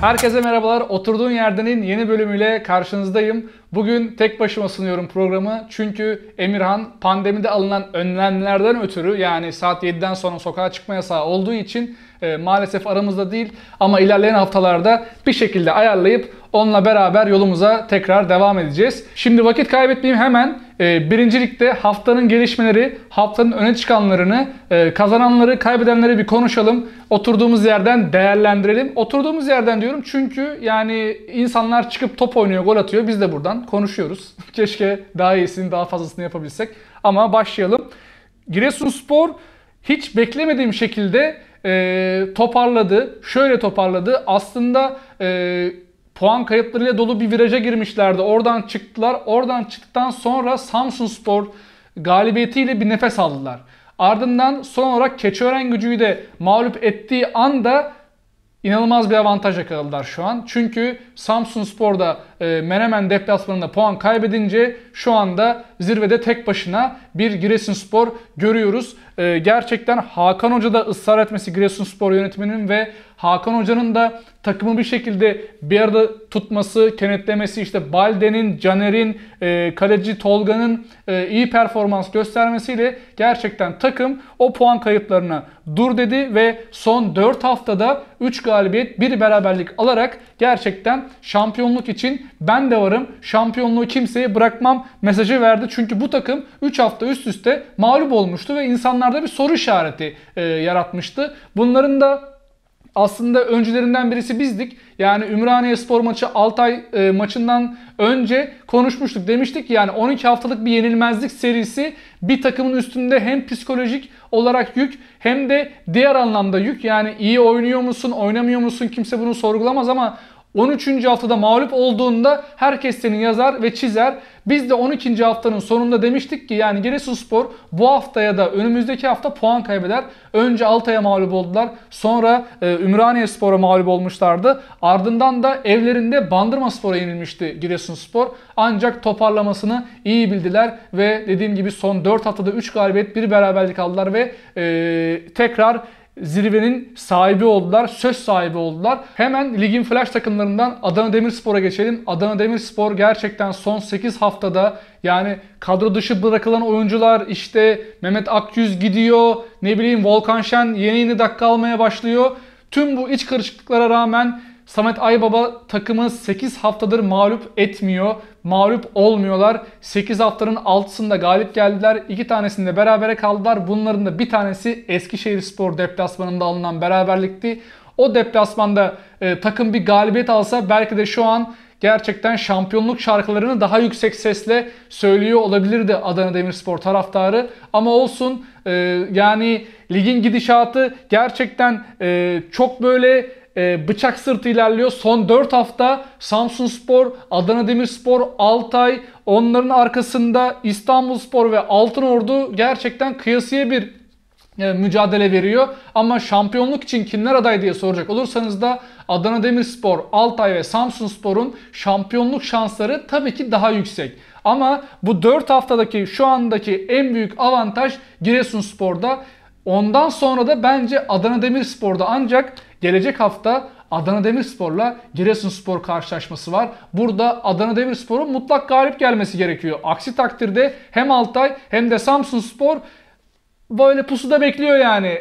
Herkese merhabalar. Oturduğun yerdenin yeni bölümüyle karşınızdayım. Bugün tek başıma sunuyorum programı. Çünkü Emirhan pandemide alınan önlemlerden ötürü yani saat 7'den sonra sokağa çıkma yasağı olduğu için e, maalesef aramızda değil ama ilerleyen haftalarda bir şekilde ayarlayıp onunla beraber yolumuza tekrar devam edeceğiz. Şimdi vakit kaybetmeyeyim hemen e, birincilikte haftanın gelişmeleri, haftanın öne çıkanlarını, e, kazananları, kaybedenleri bir konuşalım. Oturduğumuz yerden değerlendirelim. Oturduğumuz yerden diyorum çünkü yani insanlar çıkıp top oynuyor, gol atıyor. Biz de buradan konuşuyoruz. Keşke daha iyisini, daha fazlasını yapabilsek. Ama başlayalım. Giresunspor hiç beklemediğim şekilde e, toparladı. Şöyle toparladı. Aslında e, puan kayıplarıyla dolu bir viraja girmişlerdi. Oradan çıktılar. Oradan çıktıktan sonra Samsung Spor galibiyetiyle bir nefes aldılar. Ardından son olarak Keçiören gücüyü de mağlup ettiği anda inanılmaz bir avantaj yakaladılar şu an. Çünkü Samsun Spor'da e, Menemen deplasmanında puan kaybedince şu anda zirvede tek başına bir Giresunspor görüyoruz. E, gerçekten Hakan Hoca da ısrar etmesi Giresunspor yönetiminin ve Hakan Hoca'nın da takımı bir şekilde bir arada tutması, kenetlemesi işte Balde'nin, Caner'in, e, kaleci Tolga'nın e, iyi performans göstermesiyle gerçekten takım o puan kayıplarına dur dedi ve son 4 haftada 3 galibiyet, 1 beraberlik alarak gerçekten şampiyonluk için ben de varım şampiyonluğu kimseye bırakmam mesajı verdi. Çünkü bu takım 3 hafta üst üste mağlup olmuştu ve insanlarda bir soru işareti e, yaratmıştı. Bunların da aslında öncülerinden birisi bizdik. Yani Ümraniye Spor maçı Altay e, maçından önce konuşmuştuk. Demiştik yani 12 haftalık bir yenilmezlik serisi bir takımın üstünde hem psikolojik olarak yük hem de diğer anlamda yük. Yani iyi oynuyor musun, oynamıyor musun kimse bunu sorgulamaz ama 13. haftada mağlup olduğunda herkes seni yazar ve çizer. Biz de 12. haftanın sonunda demiştik ki yani Giresunspor bu haftaya da önümüzdeki hafta puan kaybeder. Önce Altay'a mağlup oldular. Sonra e, Ümraniye Spor'a mağlup olmuşlardı. Ardından da evlerinde Bandırma Spor'a yenilmişti Giresunspor. Ancak toparlamasını iyi bildiler ve dediğim gibi son 4 haftada 3 galibiyet 1 beraberlik aldılar ve e, tekrar zirvenin sahibi oldular, söz sahibi oldular. Hemen ligin flash takımlarından Adana Demirspor'a geçelim. Adana Demirspor gerçekten son 8 haftada yani kadro dışı bırakılan oyuncular işte Mehmet Akyüz gidiyor, ne bileyim Volkan Şen yeni yeni dakika almaya başlıyor. Tüm bu iç karışıklıklara rağmen Samet Aybaba takımı 8 haftadır mağlup etmiyor. Mağlup olmuyorlar. 8 haftanın 6'sında galip geldiler. 2 tanesinde berabere kaldılar. Bunların da bir tanesi Eskişehir Spor deplasmanında alınan beraberlikti. O deplasmanda e, takım bir galibiyet alsa belki de şu an gerçekten şampiyonluk şarkılarını daha yüksek sesle söylüyor olabilirdi Adana Demirspor taraftarı. Ama olsun e, yani ligin gidişatı gerçekten e, çok böyle ee, bıçak sırtı ilerliyor. Son 4 hafta Samsun Spor, Adana Demirspor, Altay onların arkasında İstanbul Spor ve Altın Ordu gerçekten kıyasıya bir e, mücadele veriyor. Ama şampiyonluk için kimler aday diye soracak olursanız da Adana Demirspor, Altay ve Samsun Spor'un şampiyonluk şansları tabii ki daha yüksek. Ama bu 4 haftadaki şu andaki en büyük avantaj Giresun Spor'da. Ondan sonra da bence Adana Demirspor'da ancak Gelecek hafta Adana Demirspor'la Giresunspor karşılaşması var. Burada Adana Demirspor'un mutlak galip gelmesi gerekiyor. Aksi takdirde hem Altay hem de Samsunspor böyle pusuda bekliyor yani.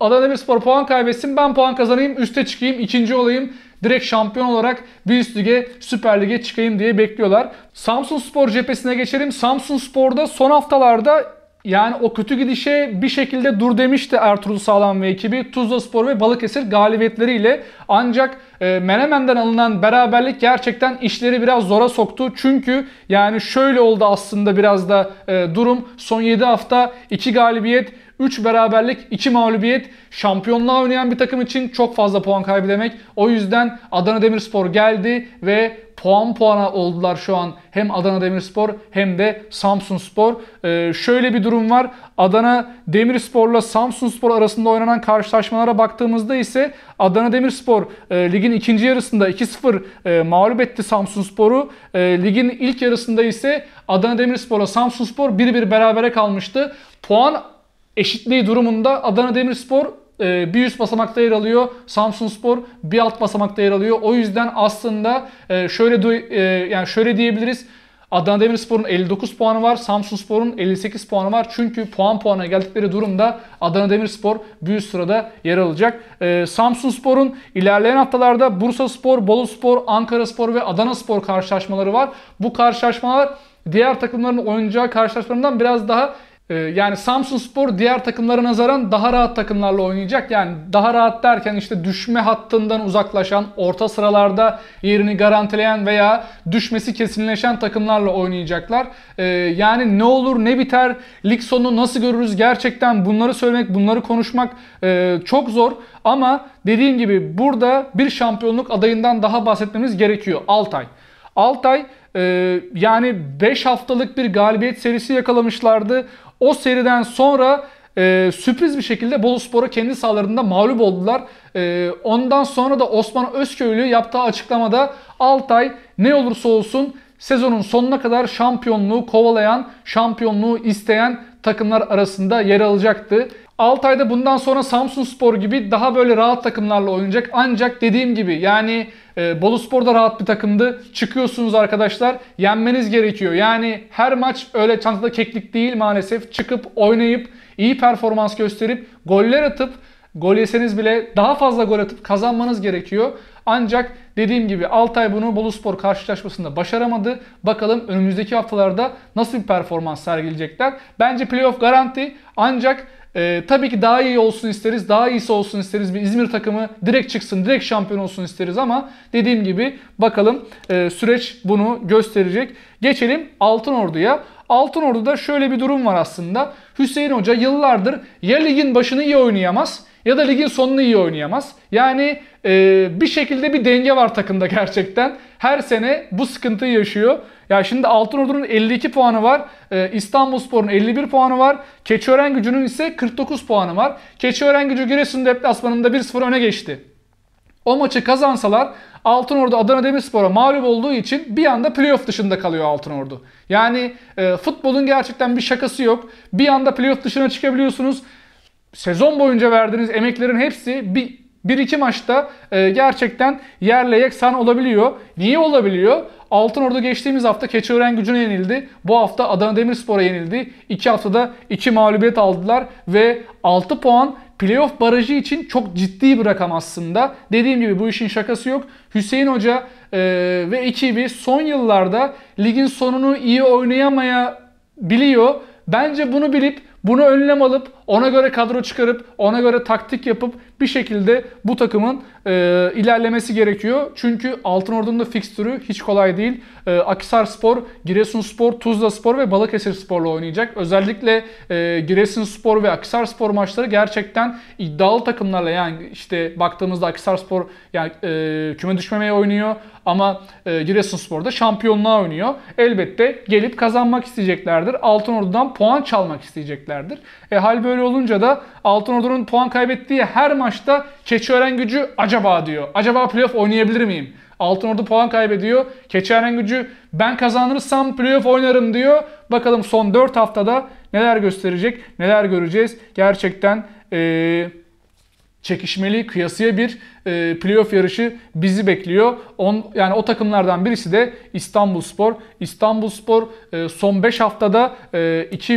Adana Demirspor puan kaybetsin ben puan kazanayım üste çıkayım ikinci olayım direkt şampiyon olarak bir üst lige Süper Lig'e çıkayım diye bekliyorlar. Samsun Spor cephesine geçelim. Samsun Spor'da son haftalarda yani o kötü gidişe bir şekilde dur demişti Ertuğrul Sağlam ve ekibi Tuzla Spor ve Balıkesir galibiyetleriyle. Ancak e, Menemen'den alınan beraberlik gerçekten işleri biraz zora soktu. Çünkü yani şöyle oldu aslında biraz da e, durum. Son 7 hafta 2 galibiyet 3 beraberlik, 2 mağlubiyet. Şampiyonluğa oynayan bir takım için çok fazla puan kaybı demek. O yüzden Adana Demirspor geldi ve puan puana oldular şu an hem Adana Demirspor hem de Samsun Spor. Ee, şöyle bir durum var. Adana Demirspor'la Samsun Spor arasında oynanan karşılaşmalara baktığımızda ise Adana Demirspor e, ligin ikinci yarısında 2-0 e, mağlup etti Samsun Spor'u. E, ligin ilk yarısında ise Adana Demirspor'la Samsun Spor 1-1 berabere kalmıştı. Puan eşitliği durumunda Adana Demirspor e, bir üst basamakta yer alıyor. Samsun Spor bir alt basamakta yer alıyor. O yüzden aslında e, şöyle e, yani şöyle diyebiliriz. Adana Demirspor'un 59 puanı var. Samsun Spor'un 58 puanı var. Çünkü puan puana geldikleri durumda Adana Demirspor büyük sırada yer alacak. Ee, Samsun Spor'un ilerleyen haftalarda Bursa Spor, Bolu Spor, Ankara Spor ve Adana Spor karşılaşmaları var. Bu karşılaşmalar diğer takımların oynayacağı karşılaşmalarından biraz daha ee, yani Samsun Spor diğer takımlara nazaran daha rahat takımlarla oynayacak. Yani daha rahat derken işte düşme hattından uzaklaşan, orta sıralarda yerini garantileyen veya düşmesi kesinleşen takımlarla oynayacaklar. Ee, yani ne olur ne biter, lig sonu nasıl görürüz gerçekten bunları söylemek, bunları konuşmak e, çok zor. Ama dediğim gibi burada bir şampiyonluk adayından daha bahsetmemiz gerekiyor. Altay. Altay e, yani 5 haftalık bir galibiyet serisi yakalamışlardı. O seriden sonra e, sürpriz bir şekilde Boluspor'a kendi sahalarında mağlup oldular. E, ondan sonra da Osman Özköylü yaptığı açıklamada Altay ne olursa olsun sezonun sonuna kadar şampiyonluğu kovalayan, şampiyonluğu isteyen takımlar arasında yer alacaktı. Altay'da bundan sonra Samsun Spor gibi daha böyle rahat takımlarla oynayacak. Ancak dediğim gibi yani e, Bolu Spor da rahat bir takımdı. Çıkıyorsunuz arkadaşlar yenmeniz gerekiyor. Yani her maç öyle çantada keklik değil maalesef. Çıkıp oynayıp iyi performans gösterip goller atıp gol yeseniz bile daha fazla gol atıp kazanmanız gerekiyor. Ancak dediğim gibi Altay bunu Boluspor karşılaşmasında başaramadı. Bakalım önümüzdeki haftalarda nasıl bir performans sergileyecekler. Bence playoff garanti ancak ee, tabii ki daha iyi olsun isteriz, daha iyisi olsun isteriz. Bir İzmir takımı direkt çıksın, direkt şampiyon olsun isteriz ama dediğim gibi bakalım e, süreç bunu gösterecek. Geçelim Altın Ordu'ya. Altın Ordu'da şöyle bir durum var aslında. Hüseyin Hoca yıllardır ya ligin başını iyi oynayamaz ya da ligin sonunu iyi oynayamaz. Yani e, bir şekilde bir denge var takımda gerçekten. Her sene bu sıkıntıyı yaşıyor. Ya şimdi Altın Ordu'nun 52 puanı var. E, İstanbulspor'un 51 puanı var. Keçiören Gücü'nün ise 49 puanı var. Keçiören Gücü Giresun deplasmanında 1-0 öne geçti. O maçı kazansalar Altın Ordu Adana Demirspor'a mağlup olduğu için bir anda playoff dışında kalıyor Altın Ordu. Yani e, futbolun gerçekten bir şakası yok. Bir anda playoff dışına çıkabiliyorsunuz. Sezon boyunca verdiğiniz emeklerin hepsi bir bir iki maçta e, gerçekten yerle yeksan olabiliyor. Niye olabiliyor? Altın Ordu geçtiğimiz hafta Keçiören gücüne yenildi. Bu hafta Adana Demirspor'a yenildi. İki haftada iki mağlubiyet aldılar ve 6 puan playoff barajı için çok ciddi bir rakam aslında. Dediğim gibi bu işin şakası yok. Hüseyin Hoca e, ve ekibi son yıllarda ligin sonunu iyi oynayamaya biliyor. Bence bunu bilip bunu önlem alıp ona göre kadro çıkarıp ona göre taktik yapıp bir şekilde bu takımın e, ilerlemesi gerekiyor. Çünkü altın ordunun da fikstürü hiç kolay değil. E, Akisar Spor, Giresun Spor, Tuzla Spor ve Balıkesir Spor'la oynayacak. Özellikle e, Giresun Spor ve Akisar Spor maçları gerçekten iddialı takımlarla yani işte baktığımızda Akisar Spor yani e, küme düşmemeye oynuyor ama e, Giresun Spor'da şampiyonluğa oynuyor. Elbette gelip kazanmak isteyeceklerdir. altın Altınordu'dan puan çalmak isteyeceklerdir. E, hal böyle olunca da altın ordunun puan kaybettiği her maçta Keçiören gücü acaba diyor. Acaba playoff oynayabilir miyim? Altın Ordu puan kaybediyor. Keçiören gücü ben kazanırsam playoff oynarım diyor. Bakalım son 4 haftada neler gösterecek, neler göreceğiz. Gerçekten ee, çekişmeli, kıyasıya bir e, playoff yarışı bizi bekliyor. On, yani o takımlardan birisi de İstanbulspor. İstanbulspor e, son 5 haftada e, iki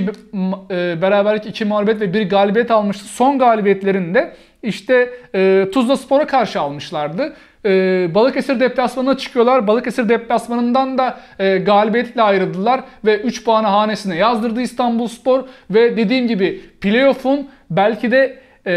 e, beraberlik, iki mağlubiyet ve bir galibiyet almıştı. Son galibiyetlerinde işte e, Tuzla Spor'a karşı almışlardı. E, Balıkesir deplasmanına çıkıyorlar. Balıkesir deplasmanından da e, galibiyetle ayrıldılar ve 3 puanı hanesine yazdırdı İstanbul Spor. Ve dediğim gibi playoff'un belki de e,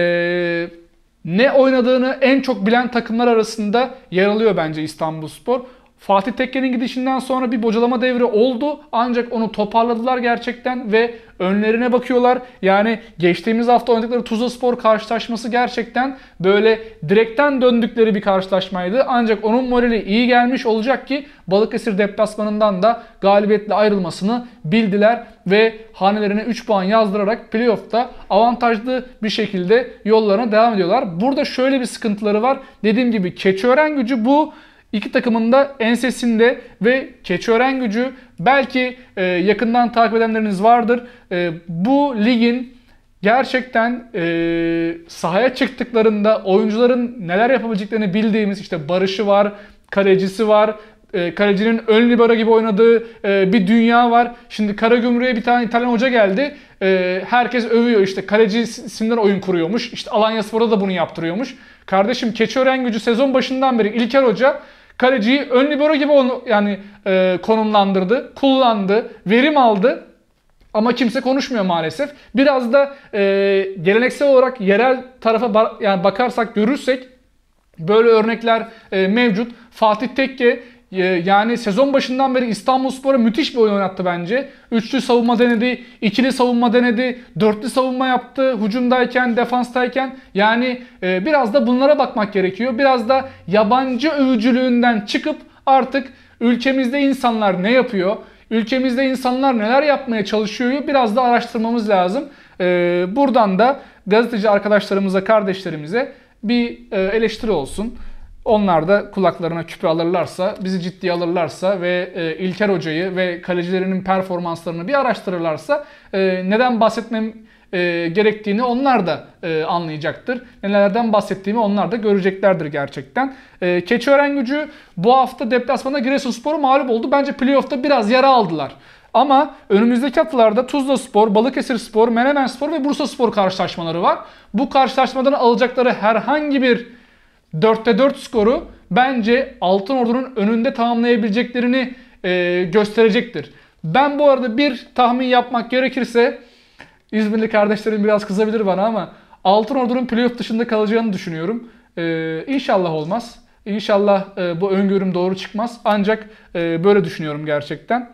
ne oynadığını en çok bilen takımlar arasında yer alıyor bence İstanbul Spor. Fatih Tekke'nin gidişinden sonra bir bocalama devri oldu. Ancak onu toparladılar gerçekten ve önlerine bakıyorlar. Yani geçtiğimiz hafta oynadıkları Tuzla Spor karşılaşması gerçekten böyle direkten döndükleri bir karşılaşmaydı. Ancak onun morali iyi gelmiş olacak ki Balıkesir deplasmanından da galibiyetle ayrılmasını bildiler ve hanelerine 3 puan yazdırarak playoff'ta avantajlı bir şekilde yollarına devam ediyorlar. Burada şöyle bir sıkıntıları var. Dediğim gibi Keçiören gücü bu İki takımın da ensesinde ve Keçiören gücü belki e, yakından takip edenleriniz vardır. E, bu ligin gerçekten e, sahaya çıktıklarında oyuncuların neler yapabileceklerini bildiğimiz işte Barış'ı var, kalecisi var, e, kalecinin ön libero gibi oynadığı e, bir dünya var. Şimdi Karagümrük'e bir tane İtalyan hoca geldi. E, herkes övüyor işte kalecisinden oyun kuruyormuş. İşte Alanya Spor'da da bunu yaptırıyormuş. Kardeşim Keçiören gücü sezon başından beri İlker Hoca Kaleciyi ön libero gibi onu yani e, konumlandırdı, kullandı, verim aldı. Ama kimse konuşmuyor maalesef. Biraz da e, geleneksel olarak yerel tarafa ba- yani bakarsak görürsek böyle örnekler e, mevcut. Fatih Tekke ee, yani sezon başından beri İstanbulspor'a müthiş bir oyun oynattı bence. Üçlü savunma denedi, ikili savunma denedi, dörtlü savunma yaptı. Hucumdayken, defanstayken yani e, biraz da bunlara bakmak gerekiyor. Biraz da yabancı övücülüğünden çıkıp artık ülkemizde insanlar ne yapıyor? Ülkemizde insanlar neler yapmaya çalışıyor biraz da araştırmamız lazım. Ee, buradan da gazeteci arkadaşlarımıza, kardeşlerimize bir e, eleştiri olsun. Onlar da kulaklarına küpe alırlarsa, bizi ciddiye alırlarsa ve e, İlker Hoca'yı ve kalecilerinin performanslarını bir araştırırlarsa e, neden bahsetmem e, gerektiğini onlar da e, anlayacaktır. Nelerden bahsettiğimi onlar da göreceklerdir gerçekten. E, Keçiören gücü bu hafta deplasmanda Giresunspor'u mağlup oldu. Bence playoff'ta biraz yara aldılar. Ama önümüzdeki haftalarda Tuzla Spor, Balıkesir Spor, Menemen Spor ve Bursa Spor karşılaşmaları var. Bu karşılaşmadan alacakları herhangi bir 4'te 4 skoru bence Altın Ordu'nun önünde tamamlayabileceklerini e, gösterecektir. Ben bu arada bir tahmin yapmak gerekirse İzmirli kardeşlerim biraz kızabilir bana ama Altın Ordu'nun playoff dışında kalacağını düşünüyorum. E, inşallah olmaz. İnşallah e, bu öngörüm doğru çıkmaz. Ancak e, böyle düşünüyorum gerçekten.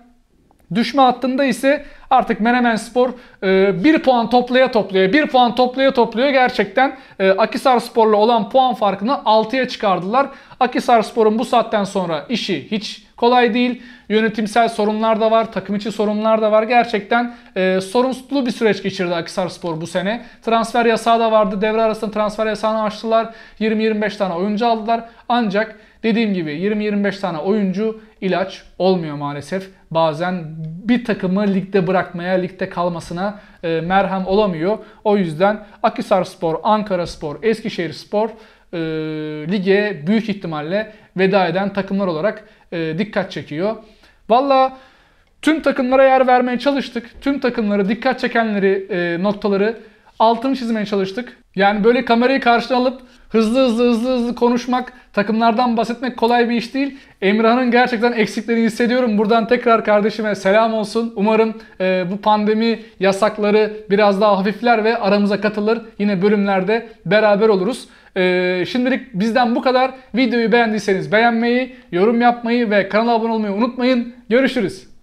Düşme hattında ise Artık Menemen Spor e, 1 puan toplaya toplaya bir puan toplaya toplaya gerçekten e, Akisar Spor'la olan puan farkını 6'ya çıkardılar. Akisar Spor'un bu saatten sonra işi hiç kolay değil. Yönetimsel sorunlar da var, takım içi sorunlar da var. Gerçekten e, sorumsuzlu bir süreç geçirdi Akisar Spor bu sene. Transfer yasağı da vardı. Devre arasında transfer yasağını açtılar. 20-25 tane oyuncu aldılar. Ancak dediğim gibi 20-25 tane oyuncu ilaç olmuyor maalesef. Bazen bir takımı ligde bırak bırakmaya, ligde kalmasına e, merhem olamıyor. O yüzden Akhisarspor, Ankaraspor, Eskişehirspor e, lige büyük ihtimalle veda eden takımlar olarak e, dikkat çekiyor. Valla tüm takımlara yer vermeye çalıştık. Tüm takımları, dikkat çekenleri, e, noktaları altını çizmeye çalıştık. Yani böyle kamerayı karşına alıp hızlı hızlı hızlı hızlı konuşmak, takımlardan bahsetmek kolay bir iş değil. Emrah'ın gerçekten eksiklerini hissediyorum. Buradan tekrar kardeşime selam olsun. Umarım e, bu pandemi yasakları biraz daha hafifler ve aramıza katılır. Yine bölümlerde beraber oluruz. E, şimdilik bizden bu kadar. Videoyu beğendiyseniz beğenmeyi, yorum yapmayı ve kanala abone olmayı unutmayın. Görüşürüz.